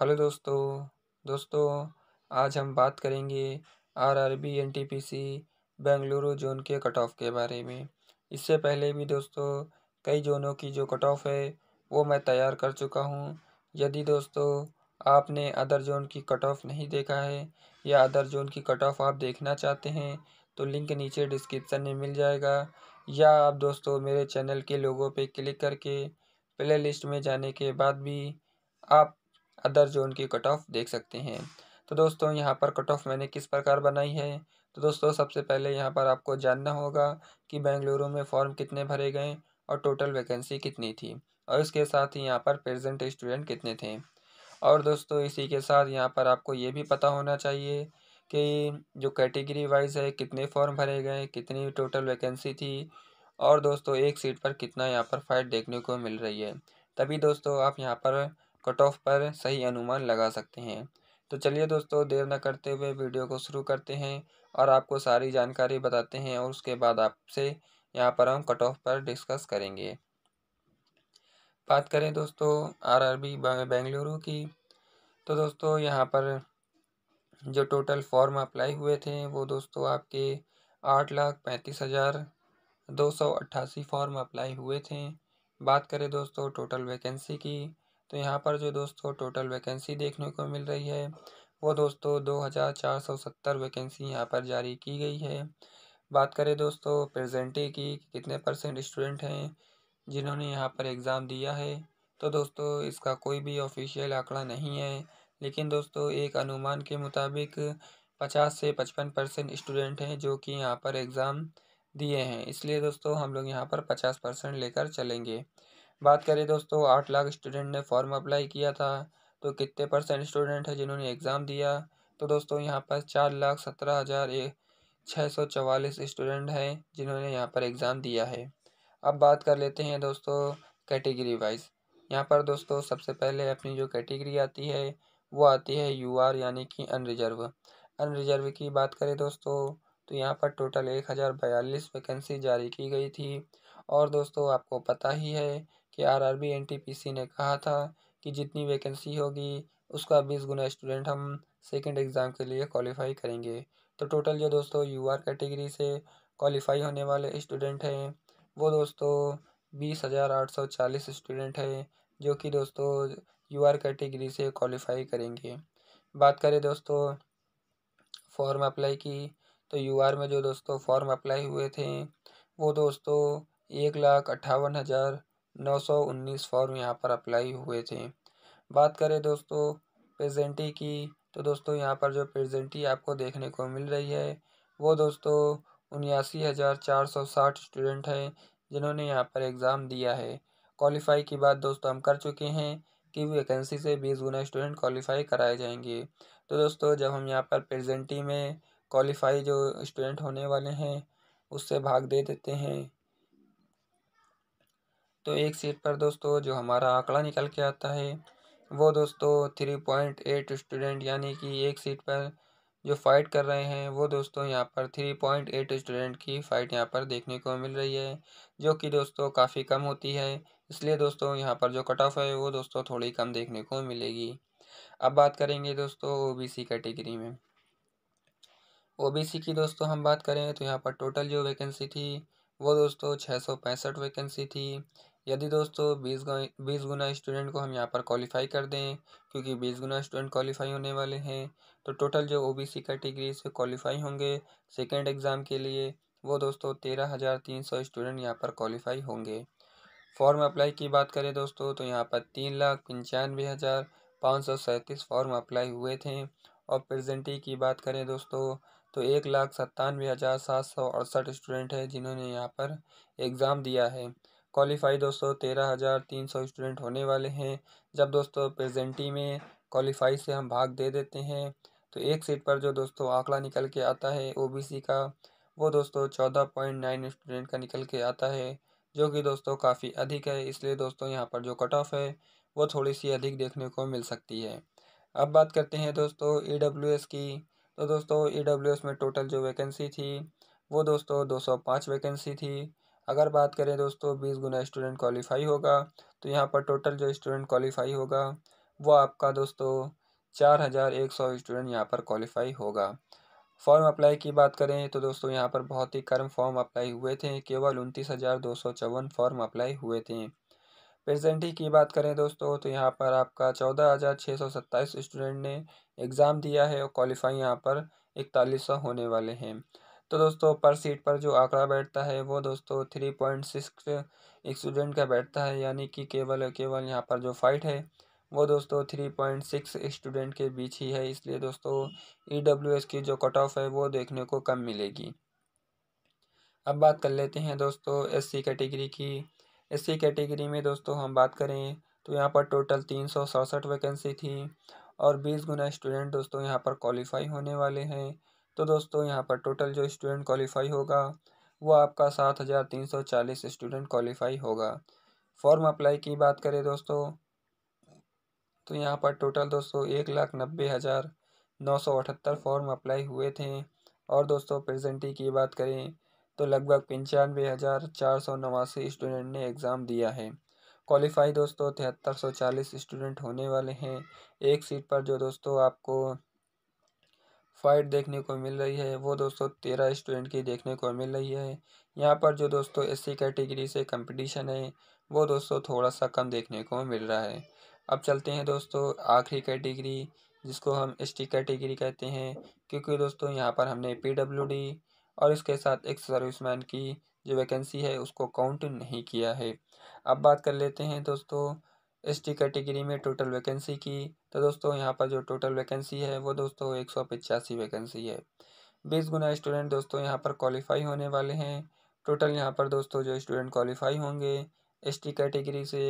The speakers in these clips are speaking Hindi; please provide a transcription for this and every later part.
हेलो दोस्तों दोस्तों आज हम बात करेंगे R R B N T P C Bengaluru zone के कट ऑफ के बारे में इससे पहले भी दोस्तों कई जोनों की जो कट ऑफ है वो मैं तैयार कर चुका हूँ यदि दोस्तों आपने अदर जोन की कट ऑफ नहीं देखा है या अदर जोन की कट ऑफ आप देखना चाहते हैं तो लिंक नीचे डिस्क्रिप्सन में मिल जाएगा या आप दोस्तों मेरे चैनल के लोगों पर क्लिक करके प्ले लिस्ट में जाने के बाद भी आप अदर जोन की कट ऑफ देख सकते हैं तो दोस्तों यहाँ पर कट ऑफ मैंने किस प्रकार बनाई है तो दोस्तों सबसे पहले यहाँ पर आपको जानना होगा कि बेंगलुरु में फॉर्म कितने भरे गए और टोटल वैकेंसी कितनी थी और इसके साथ ही यहाँ पर प्रेजेंट स्टूडेंट कितने थे और दोस्तों इसी के साथ यहाँ पर आपको ये भी पता होना चाहिए कि जो कैटेगरी वाइज है कितने फॉर्म भरे गए कितनी टोटल वैकेंसी थी और दोस्तों एक सीट पर कितना यहाँ पर फाइट देखने को मिल रही है तभी दोस्तों आप यहाँ पर कट ऑफ पर सही अनुमान लगा सकते हैं तो चलिए दोस्तों देर न करते हुए वीडियो को शुरू करते हैं और आपको सारी जानकारी बताते हैं और उसके बाद आपसे यहाँ पर हम कट ऑफ पर डिस्कस करेंगे बात करें दोस्तों आरआरबी बेंगलुरु की तो दोस्तों यहाँ पर जो टोटल फॉर्म अप्लाई हुए थे वो दोस्तों आपके आठ लाख पैंतीस हज़ार दो सौ अट्ठासी फॉर्म अप्लाई हुए थे बात करें दोस्तों टोटल वैकेंसी की तो यहाँ पर जो दोस्तों टोटल वैकेंसी देखने को मिल रही है वो दोस्तों दो हज़ार चार सौ सत्तर वैकेंसी यहाँ पर जारी की गई है बात करें दोस्तों प्रेजेंटी की कितने परसेंट स्टूडेंट हैं जिन्होंने यहाँ पर एग्ज़ाम दिया है तो दोस्तों इसका कोई भी ऑफिशियल आंकड़ा नहीं है लेकिन दोस्तों एक अनुमान के मुताबिक पचास से पचपन परसेंट स्टूडेंट हैं जो कि यहाँ पर एग्ज़ाम दिए हैं इसलिए दोस्तों हम लोग यहाँ पर पचास परसेंट लेकर चलेंगे बात करें दोस्तों आठ लाख स्टूडेंट ने फॉर्म अप्लाई किया था तो कितने परसेंट स्टूडेंट है जिन्होंने एग्ज़ाम दिया तो दोस्तों यहाँ पर चार लाख सत्रह हज़ार छः सौ चवालीस स्टूडेंट हैं जिन्होंने यहाँ पर एग्ज़ाम दिया है अब बात कर लेते हैं दोस्तों कैटेगरी वाइज यहाँ पर दोस्तों सबसे पहले अपनी जो कैटेगरी आती है वो आती है यू आर यानी कि अनरिजर्व अनरिजर्व की बात करें दोस्तों तो यहाँ पर टोटल एक हज़ार बयालीस वैकेंसी जारी की गई थी और दोस्तों आपको पता ही है कि आरआरबी एनटीपीसी ने कहा था कि जितनी वैकेंसी होगी उसका बीस गुना स्टूडेंट हम सेकेंड एग्ज़ाम के लिए क्वालिफाई करेंगे तो टोटल जो दोस्तों यू आर कैटेगरी से क्वालिफाई होने वाले स्टूडेंट हैं वो दोस्तों बीस हज़ार आठ सौ चालीस स्टूडेंट हैं जो कि दोस्तों यू आर कैटेगरी से क्वालिफाई करेंगे बात करें दोस्तों फॉर्म अप्लाई की तो यू आर में जो दोस्तों फॉर्म अप्लाई हुए थे वो दोस्तों एक लाख अट्ठावन हज़ार नौ सौ उन्नीस फॉर्म यहाँ पर अप्लाई हुए थे बात करें दोस्तों प्रेजेंटी की तो दोस्तों यहाँ पर जो प्रेजेंटी आपको देखने को मिल रही है वो दोस्तों उन्यासी हज़ार चार सौ साठ स्टूडेंट हैं जिन्होंने यहाँ पर एग्ज़ाम दिया है क्वालिफ़ाई की बात दोस्तों हम कर चुके हैं कि वैकेंसी से बीस गुना स्टूडेंट क्वालिफ़ाई कराए जाएंगे तो दोस्तों जब हम यहाँ पर प्रेजेंटी में क्वालिफ़ाई जो स्टूडेंट होने वाले हैं उससे भाग दे देते हैं तो एक सीट पर दोस्तों जो हमारा आंकड़ा निकल के आता है वो दोस्तों थ्री पॉइंट एट स्टूडेंट यानी कि एक सीट पर जो फ़ाइट कर रहे हैं वो दोस्तों यहाँ पर थ्री पॉइंट एट स्टूडेंट की फ़ाइट यहाँ पर देखने को मिल रही है जो कि दोस्तों काफ़ी कम होती है इसलिए दोस्तों यहाँ पर जो कट ऑफ है वो दोस्तों थोड़ी कम देखने को मिलेगी अब बात करेंगे दोस्तों ओ कैटेगरी में ओ की दोस्तों हम बात करें तो यहाँ पर टोटल जो वैकेंसी थी वो दोस्तों छः सौ पैंसठ वैकेंसी थी यदि दोस्तों बीस गुना बीस गुना स्टूडेंट को हम यहाँ पर क्वालिफाई कर दें क्योंकि बीस गुना स्टूडेंट क्वालिफाई होने वाले हैं तो टोटल जो ओबीसी कैटेगरी से क्वालिफाई होंगे सेकेंड एग्ज़ाम के लिए वो दोस्तों तेरह हज़ार तीन सौ स्टूडेंट यहाँ पर क्वालिफाई होंगे फॉर्म अप्लाई की बात करें दोस्तों तो यहाँ पर तीन लाख पंचानवे हज़ार पाँच सौ सैंतीस फॉर्म अप्लाई हुए थे और प्रजेंटी की बात करें दोस्तों तो एक लाख सत्तानवे हज़ार सात सौ अड़सठ स्टूडेंट हैं जिन्होंने यहाँ पर एग्ज़ाम दिया है क्वालिफाई दोस्तों तेरह हज़ार तीन सौ स्टूडेंट होने वाले हैं जब दोस्तों प्रेजेंटी में क्वालिफाई से हम भाग दे देते हैं तो एक सीट पर जो दोस्तों आंकड़ा निकल के आता है ओबीसी का वो दोस्तों चौदह पॉइंट नाइन स्टूडेंट का निकल के आता है जो कि दोस्तों काफ़ी अधिक है इसलिए दोस्तों यहाँ पर जो कट ऑफ है वो थोड़ी सी अधिक देखने को मिल सकती है अब बात करते हैं दोस्तों ई e की तो दोस्तों ई e में टोटल जो वैकेंसी थी वो दोस्तों दो वैकेंसी थी अगर बात करें दोस्तों बीस गुना स्टूडेंट क्वालिफाई होगा तो यहाँ पर टोटल जो स्टूडेंट क्वालिफाई होगा वो आपका दोस्तों चार हज़ार एक सौ स्टूडेंट यहाँ पर क्वालिफाई होगा फॉर्म अप्लाई की बात करें तो दोस्तों यहाँ पर बहुत ही कर्म फॉर्म अप्लाई हुए थे केवल उनतीस हज़ार दो सौ चौवन फॉर्म अप्लाई हुए थे प्रेजेंट ही की बात करें दोस्तों तो यहाँ पर आपका चौदह हज़ार छः सौ सत्ताईस स्टूडेंट ने एग्ज़ाम दिया है और क्वालिफाई यहाँ पर इकतालीस सौ होने वाले हैं तो दोस्तों पर सीट पर जो आंकड़ा बैठता है वो दोस्तों थ्री पॉइंट सिक्स स्टूडेंट का बैठता है यानी कि केवल केवल यहाँ पर जो फाइट है वो दोस्तों थ्री पॉइंट सिक्स स्टूडेंट के बीच ही है इसलिए दोस्तों ई डब्ल्यू एस की जो कट ऑफ है वो देखने को कम मिलेगी अब बात कर लेते हैं दोस्तों एस सी कैटेगरी की एस सी कैटेगरी में दोस्तों हम बात करें तो यहाँ पर टोटल तीन सौ सड़सठ वैकेंसी थी और बीस गुना स्टूडेंट दोस्तों यहाँ पर क्वालिफाई होने वाले हैं तो दोस्तों यहाँ पर टोटल जो स्टूडेंट क्वालिफाई होगा वो आपका सात हज़ार तीन सौ चालीस स्टूडेंट क्वालिफाई होगा फॉर्म अप्लाई की बात करें दोस्तों तो यहाँ पर टोटल दोस्तों एक लाख नब्बे हज़ार नौ सौ अठहत्तर फॉर्म अप्लाई हुए थे और दोस्तों प्रेजेंटी की बात करें तो लगभग पंचानवे हज़ार चार सौ नवासी स्टूडेंट ने एग्ज़ाम दिया है क्वालिफाई दोस्तों तिहत्तर सौ चालीस स्टूडेंट होने वाले हैं एक सीट पर जो दोस्तों आपको फाइट देखने को मिल रही है वो दोस्तों तेरह स्टूडेंट की देखने को मिल रही है यहाँ पर जो दोस्तों एस कैटेगरी से कंपटीशन है वो दोस्तों थोड़ा सा कम देखने को मिल रहा है अब चलते हैं दोस्तों आखिरी कैटेगरी जिसको हम एस कैटेगरी कहते हैं क्योंकि दोस्तों यहाँ पर हमने पी और इसके साथ एक सर्विसमैन की जो वैकेंसी है उसको काउंट नहीं किया है अब बात कर लेते हैं दोस्तों एस टी कैटेगरी में टोटल वैकेंसी की तो दोस्तों यहाँ पर जो टोटल वैकेंसी है वो दोस्तों एक सौ पचासी वैकेंसी है बीस गुना स्टूडेंट दोस्तों यहाँ पर क्वालिफाई होने वाले हैं टोटल यहाँ पर दोस्तों जो स्टूडेंट क्वालिफाई होंगे एस टी कैटेगरी से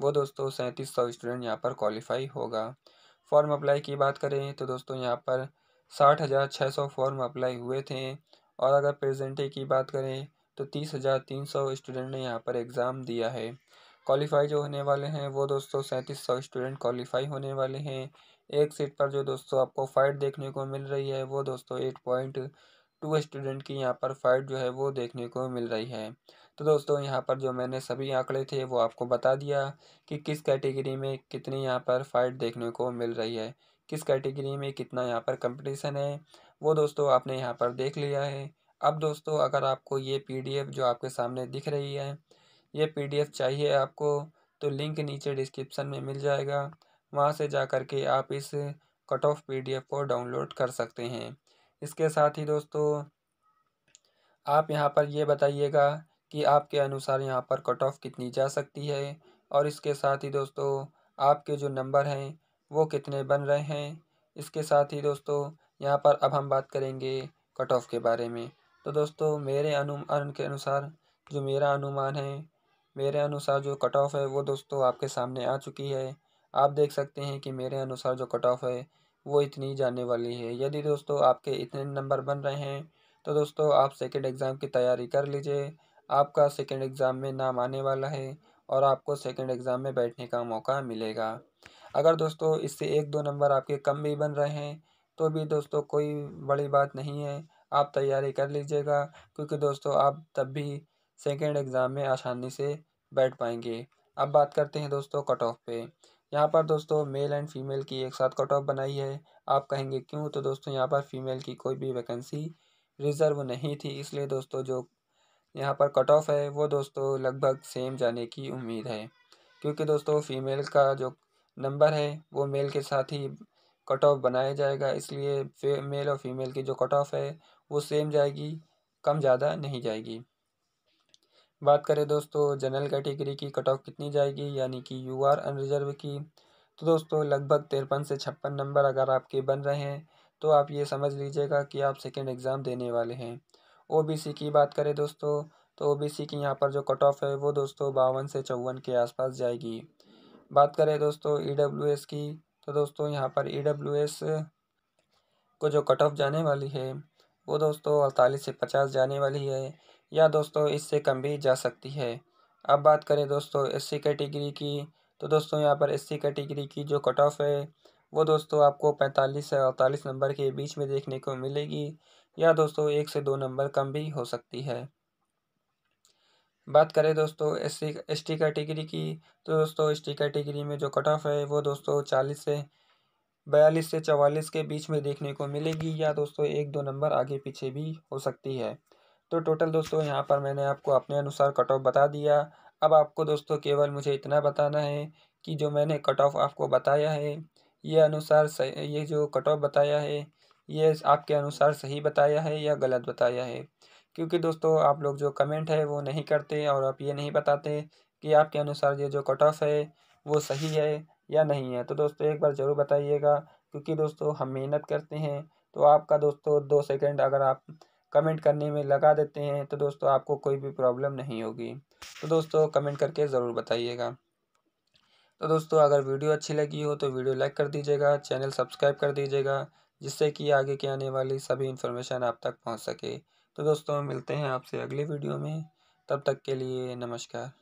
वो दोस्तों सैंतीस सौ स्टूडेंट यहाँ पर क्वालिफाई होगा फॉर्म अप्लाई की बात करें तो दोस्तों यहाँ पर साठ हज़ार छः सौ फॉर्म अप्लाई हुए थे और अगर प्रेजेंटे की बात करें तो तीस हज़ार तीन सौ स्टूडेंट ने यहाँ पर एग्ज़ाम दिया है क्वालिफाई जो होने वाले हैं वो दोस्तों सैंतीस सौ स्टूडेंट क्वालिफाई होने वाले हैं एक सीट पर जो दोस्तों आपको फाइट देखने को मिल रही है वो दोस्तों एट पॉइंट टू स्टूडेंट की यहाँ पर फाइट जो है वो देखने को मिल रही है तो दोस्तों यहाँ पर जो मैंने सभी आंकड़े थे वो आपको बता दिया कि किस कैटेगरी में कितनी यहाँ पर फाइट देखने को मिल रही है किस कैटेगरी में कितना यहाँ पर कंपटीशन है वो दोस्तों आपने यहाँ पर देख लिया है अब दोस्तों अगर आपको ये पीडीएफ जो आपके सामने दिख रही है ये पी डी एफ चाहिए आपको तो लिंक नीचे डिस्क्रिप्सन में मिल जाएगा वहाँ से जा कर के आप इस cut off P D F को डाउनलोड कर सकते हैं इसके साथ ही दोस्तों आप यहाँ पर ये बताइएगा कि आपके अनुसार यहाँ पर कट ऑफ कितनी जा सकती है और इसके साथ ही दोस्तों आपके जो नंबर हैं वो कितने बन रहे हैं इसके साथ ही दोस्तों यहाँ पर अब हम बात करेंगे कट ऑफ के बारे में तो दोस्तों मेरे अनुमान के अनुसार जो मेरा अनुमान है मेरे अनुसार जो कट ऑफ है वो दोस्तों आपके सामने आ चुकी है आप देख सकते हैं कि मेरे अनुसार जो कट ऑफ है वो इतनी जाने वाली है यदि दोस्तों आपके इतने नंबर बन रहे हैं तो दोस्तों आप सेकेंड एग्ज़ाम की तैयारी कर लीजिए आपका सेकेंड एग्ज़ाम में नाम आने वाला है और आपको सेकेंड एग्ज़ाम में बैठने का मौका मिलेगा अगर दोस्तों इससे एक दो नंबर आपके कम भी बन रहे हैं तो भी दोस्तों कोई बड़ी बात नहीं है आप तैयारी कर लीजिएगा क्योंकि दोस्तों आप तब भी सेकेंड एग्ज़ाम में आसानी से बैठ पाएंगे अब बात करते हैं दोस्तों कट ऑफ पे यहाँ पर दोस्तों मेल एंड फीमेल की एक साथ कट ऑफ बनाई है आप कहेंगे क्यों तो दोस्तों यहाँ पर फीमेल की कोई भी वैकेंसी रिज़र्व नहीं थी इसलिए दोस्तों जो यहाँ पर कट ऑफ है वो दोस्तों लगभग सेम जाने की उम्मीद है क्योंकि दोस्तों फीमेल का जो नंबर है वो मेल के साथ ही कट ऑफ बनाया जाएगा इसलिए मेल और फीमेल की जो कट ऑफ है वो सेम जाएगी कम ज़्यादा नहीं जाएगी बात करें दोस्तों जनरल कैटेगरी की कट ऑफ कितनी जाएगी यानी कि यू आर अनरिजर्व की तो दोस्तों लगभग तिरपन से छप्पन नंबर अगर आपके बन रहे हैं तो आप ये समझ लीजिएगा कि आप सेकेंड एग्ज़ाम देने वाले हैं ओ की बात करें दोस्तों तो ओ की यहाँ पर जो कट ऑफ है वो दोस्तों बावन से चौवन के आसपास जाएगी बात करें दोस्तों ई e की तो दोस्तों यहाँ पर ई e को जो कट ऑफ जाने वाली है वो दोस्तों अड़तालीस से पचास जाने वाली है या दोस्तों इससे कम भी जा सकती है अब बात करें दोस्तों एससी कैटेगरी की तो दोस्तों यहाँ पर एससी कैटेगरी की जो कट ऑफ है वो दोस्तों आपको पैंतालीस से अड़तालीस नंबर के बीच में देखने को मिलेगी या दोस्तों एक से दो नंबर कम भी हो सकती है बात करें दोस्तों S C S T category की तो दोस्तों एस टी कैटेगरी में जो कट ऑफ है वो दोस्तों चालीस से बयालीस से चवालीस के बीच में देखने को मिलेगी या दोस्तों एक दो नंबर आगे पीछे भी हो सकती है तो टोटल दोस्तों यहाँ पर मैंने आपको अपने अनुसार कट ऑफ बता दिया अब आपको दोस्तों केवल मुझे इतना बताना है कि जो मैंने कट ऑफ आपको बताया है ये अनुसार सही ये जो कट ऑफ बताया है ये आपके अनुसार सही बताया है या गलत बताया है क्योंकि दोस्तों आप लोग जो कमेंट है वो नहीं करते और आप ये नहीं बताते कि आपके अनुसार ये जो कट ऑफ है वो सही है या नहीं है तो दोस्तों एक बार ज़रूर बताइएगा क्योंकि दोस्तों हम मेहनत करते हैं तो आपका दोस्तों दो सेकंड अगर आप कमेंट करने में लगा देते हैं तो दोस्तों आपको कोई भी प्रॉब्लम नहीं होगी तो दोस्तों कमेंट करके ज़रूर बताइएगा तो दोस्तों अगर वीडियो अच्छी लगी हो तो वीडियो लाइक कर दीजिएगा चैनल सब्सक्राइब कर दीजिएगा जिससे कि आगे की आने वाली सभी इन्फॉर्मेशन आप तक पहुंच सके तो दोस्तों मिलते हैं आपसे अगली वीडियो में तब तक के लिए नमस्कार